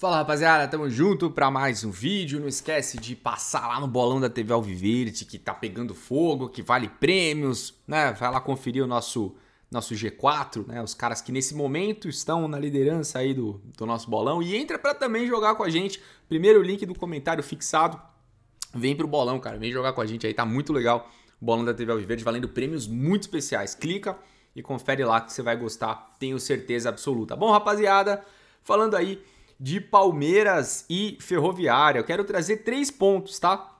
Fala rapaziada, tamo junto para mais um vídeo. Não esquece de passar lá no bolão da TV Alviverde que tá pegando fogo, que vale prêmios, né? Vai lá conferir o nosso nosso G4, né? Os caras que nesse momento estão na liderança aí do, do nosso bolão e entra para também jogar com a gente. Primeiro link do comentário fixado. Vem pro bolão, cara. Vem jogar com a gente aí, tá muito legal. O bolão da TV Alviverde valendo prêmios muito especiais. Clica e confere lá que você vai gostar, tenho certeza absoluta. Bom, rapaziada, falando aí de Palmeiras e Ferroviária. Eu quero trazer três pontos, tá?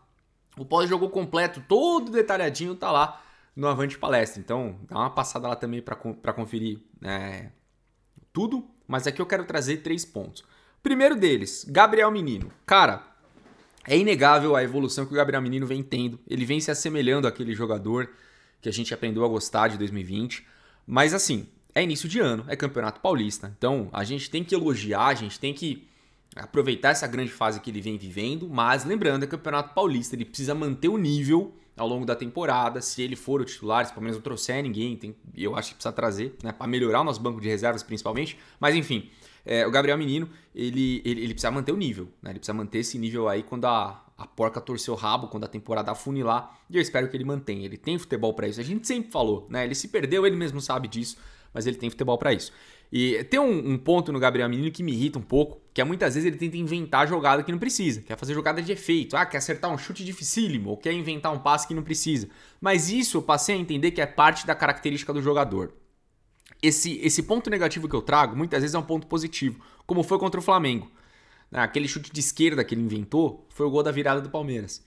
O pós-jogo completo, todo detalhadinho, tá lá no Avante Palestra. Então, dá uma passada lá também para conferir é, tudo. Mas aqui eu quero trazer três pontos. Primeiro deles, Gabriel Menino. Cara, é inegável a evolução que o Gabriel Menino vem tendo. Ele vem se assemelhando àquele jogador que a gente aprendeu a gostar de 2020. Mas assim, é início de ano, é campeonato paulista. Então a gente tem que elogiar, a gente tem que aproveitar essa grande fase que ele vem vivendo, mas lembrando, é campeonato paulista, ele precisa manter o nível ao longo da temporada. Se ele for o titular, se pelo menos não trouxer ninguém, tem, eu acho que precisa trazer, né, para melhorar o nosso banco de reservas principalmente. Mas enfim, é, o Gabriel Menino, ele, ele, ele precisa manter o nível, né, ele precisa manter esse nível aí quando a, a porca torceu o rabo quando a temporada afunilar, e eu espero que ele mantenha. Ele tem futebol para isso. A gente sempre falou, né? Ele se perdeu, ele mesmo sabe disso mas ele tem futebol para isso. E tem um, um, ponto no Gabriel Menino que me irrita um pouco, que é muitas vezes ele tenta inventar jogada que não precisa, quer fazer jogada de efeito, ah, quer acertar um chute dificílimo, ou quer inventar um passe que não precisa. Mas isso eu passei a entender que é parte da característica do jogador. Esse, esse ponto negativo que eu trago muitas vezes é um ponto positivo, como foi contra o Flamengo. Ah, aquele chute de esquerda que ele inventou foi o gol da virada do Palmeiras.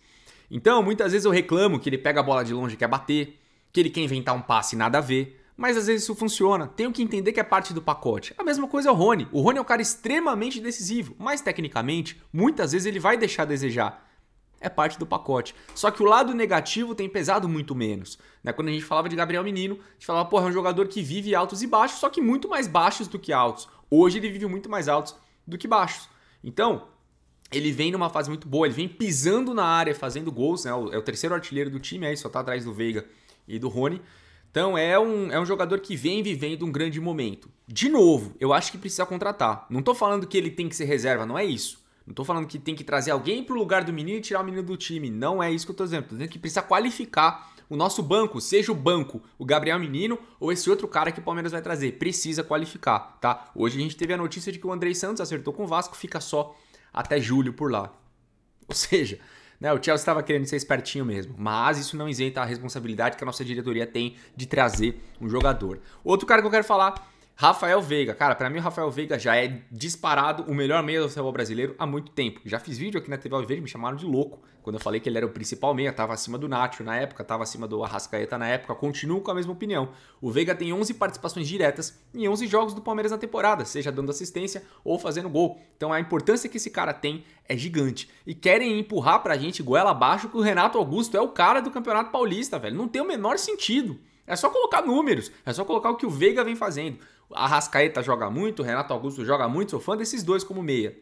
Então, muitas vezes eu reclamo que ele pega a bola de longe e quer bater, que ele quer inventar um passe nada a ver mas às vezes isso funciona. Tenho que entender que é parte do pacote. A mesma coisa é o Rony. O Rony é um cara extremamente decisivo, mas tecnicamente, muitas vezes ele vai deixar a desejar. É parte do pacote. Só que o lado negativo tem pesado muito menos. Né? Quando a gente falava de Gabriel Menino, a gente falava, porra, é um jogador que vive altos e baixos, só que muito mais baixos do que altos. Hoje ele vive muito mais altos do que baixos. Então, ele vem numa fase muito boa, ele vem pisando na área, fazendo gols, né? É o terceiro artilheiro do time aí, é só tá atrás do Veiga e do Rony. Então é um, é um jogador que vem vivendo um grande momento. De novo, eu acho que precisa contratar. Não estou falando que ele tem que ser reserva, não é isso. Não estou falando que tem que trazer alguém para o lugar do menino e tirar o menino do time. Não é isso que eu estou dizendo. Tô dizendo que precisa qualificar o nosso banco, seja o banco, o Gabriel Menino ou esse outro cara que o Palmeiras vai trazer. Precisa qualificar, tá? Hoje a gente teve a notícia de que o Andrei Santos acertou com o Vasco, fica só até julho por lá. Ou seja, né? O Chelsea estava querendo ser espertinho mesmo, mas isso não isenta a responsabilidade que a nossa diretoria tem de trazer um jogador. Outro cara que eu quero falar Rafael Veiga, cara, para mim o Rafael Veiga já é disparado o melhor meia do futebol brasileiro há muito tempo. Já fiz vídeo aqui na TV Alverde, me chamaram de louco quando eu falei que ele era o principal meia, tava acima do Nacho na época, tava acima do Arrascaeta na época, continuo com a mesma opinião. O Veiga tem 11 participações diretas em 11 jogos do Palmeiras na temporada, seja dando assistência ou fazendo gol. Então a importância que esse cara tem é gigante. E querem empurrar pra gente goela abaixo que o Renato Augusto é o cara do Campeonato Paulista, velho. Não tem o menor sentido. É só colocar números, é só colocar o que o Veiga vem fazendo. A Rascaeta joga muito, o Renato Augusto joga muito, sou fã desses dois como meia.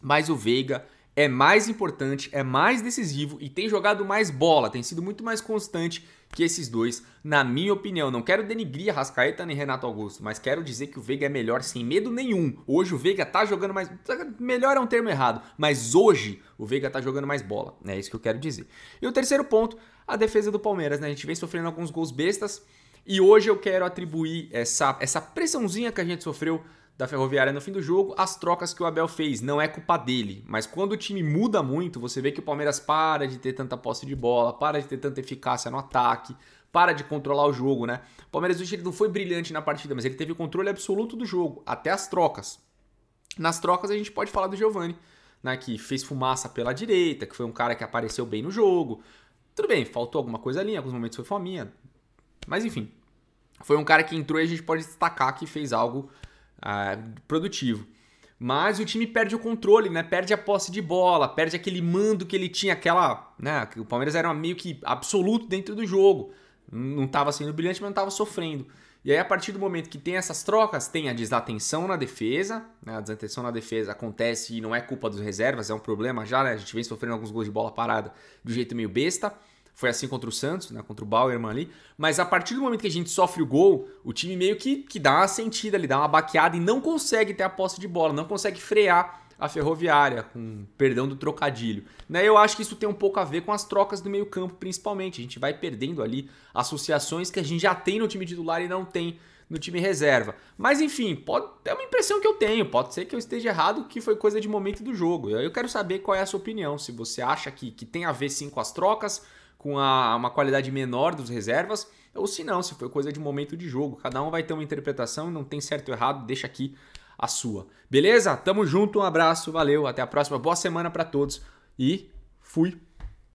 Mas o Veiga é mais importante, é mais decisivo e tem jogado mais bola, tem sido muito mais constante que esses dois, na minha opinião. Não quero denigrir Rascaeta nem Renato Augusto, mas quero dizer que o Veiga é melhor sem medo nenhum. Hoje o Veiga tá jogando mais. Melhor é um termo errado, mas hoje o Veiga tá jogando mais bola. É isso que eu quero dizer. E o terceiro ponto, a defesa do Palmeiras. Né? A gente vem sofrendo alguns gols bestas. E hoje eu quero atribuir essa, essa pressãozinha que a gente sofreu da Ferroviária no fim do jogo, as trocas que o Abel fez, não é culpa dele, mas quando o time muda muito, você vê que o Palmeiras para de ter tanta posse de bola, para de ter tanta eficácia no ataque, para de controlar o jogo, né? O Palmeiras hoje ele não foi brilhante na partida, mas ele teve o controle absoluto do jogo, até as trocas. Nas trocas a gente pode falar do Giovani, né, que fez fumaça pela direita, que foi um cara que apareceu bem no jogo. Tudo bem, faltou alguma coisa ali, em alguns momentos foi fominha. Mas enfim, foi um cara que entrou e a gente pode destacar que fez algo ah, produtivo. Mas o time perde o controle, né? Perde a posse de bola, perde aquele mando que ele tinha, aquela. Né? O Palmeiras era meio que absoluto dentro do jogo. Não estava sendo brilhante, mas não estava sofrendo. E aí, a partir do momento que tem essas trocas, tem a desatenção na defesa. Né? A desatenção na defesa acontece e não é culpa dos reservas, é um problema já, né? A gente vem sofrendo alguns gols de bola parada do jeito meio besta. Foi assim contra o Santos, né? Contra o Bauerman ali. Mas a partir do momento que a gente sofre o gol, o time meio que, que dá uma sentida ali, dá uma baqueada e não consegue ter a posse de bola, não consegue frear a ferroviária, com perdão do trocadilho. Né? Eu acho que isso tem um pouco a ver com as trocas do meio-campo, principalmente. A gente vai perdendo ali associações que a gente já tem no time titular e não tem no time reserva. Mas enfim, pode é uma impressão que eu tenho, pode ser que eu esteja errado, que foi coisa de momento do jogo. Eu quero saber qual é a sua opinião, se você acha que, que tem a ver sim com as trocas, com a, uma qualidade menor dos reservas, ou se não, se foi coisa de momento de jogo. Cada um vai ter uma interpretação, não tem certo ou errado, deixa aqui a sua. Beleza? Tamo junto, um abraço, valeu, até a próxima. Boa semana para todos e fui.